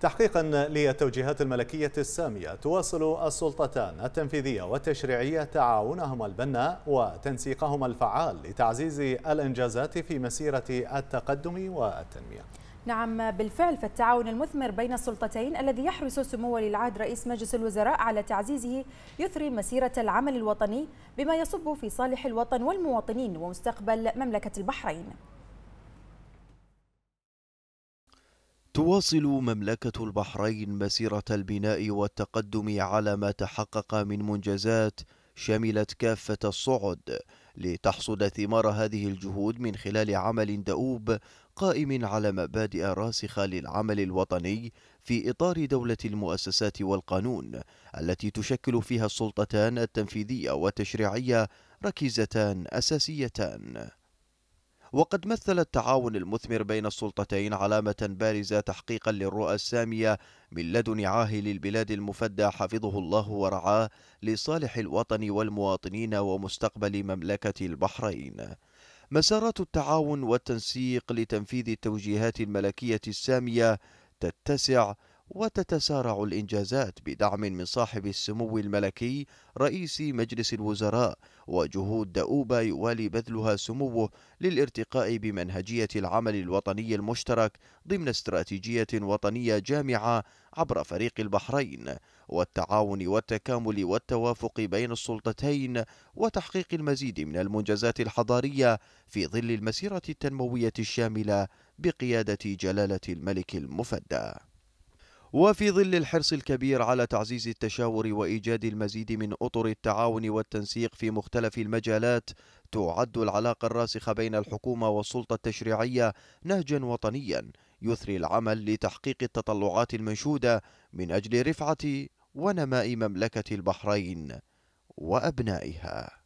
تحقيقا للتوجيهات الملكية السامية تواصل السلطتان التنفيذية والتشريعية تعاونهما البناء وتنسيقهما الفعال لتعزيز الإنجازات في مسيرة التقدم والتنمية نعم بالفعل فالتعاون المثمر بين السلطتين الذي يحرص سمو ولي العهد رئيس مجلس الوزراء على تعزيزه يثري مسيرة العمل الوطني بما يصب في صالح الوطن والمواطنين ومستقبل مملكة البحرين تواصل مملكة البحرين مسيرة البناء والتقدم على ما تحقق من منجزات شملت كافة الصعد لتحصد ثمار هذه الجهود من خلال عمل دؤوب قائم على مبادئ راسخة للعمل الوطني في إطار دولة المؤسسات والقانون التي تشكل فيها السلطتان التنفيذية والتشريعية ركيزتان أساسيتان وقد مثل التعاون المثمر بين السلطتين علامة بارزة تحقيقا للرؤى السامية من لدن عاهل البلاد المفدى حفظه الله ورعاه لصالح الوطن والمواطنين ومستقبل مملكة البحرين مسارات التعاون والتنسيق لتنفيذ التوجيهات الملكية السامية تتسع وتتسارع الإنجازات بدعم من صاحب السمو الملكي رئيس مجلس الوزراء وجهود دؤوبة يوالي بذلها سموه للارتقاء بمنهجية العمل الوطني المشترك ضمن استراتيجية وطنية جامعة عبر فريق البحرين والتعاون والتكامل والتوافق بين السلطتين وتحقيق المزيد من المنجزات الحضارية في ظل المسيرة التنموية الشاملة بقيادة جلالة الملك المفدى وفي ظل الحرص الكبير على تعزيز التشاور وإيجاد المزيد من أطر التعاون والتنسيق في مختلف المجالات تعد العلاقة الراسخة بين الحكومة والسلطة التشريعية نهجا وطنيا يثري العمل لتحقيق التطلعات المنشودة من أجل رفعة ونماء مملكة البحرين وأبنائها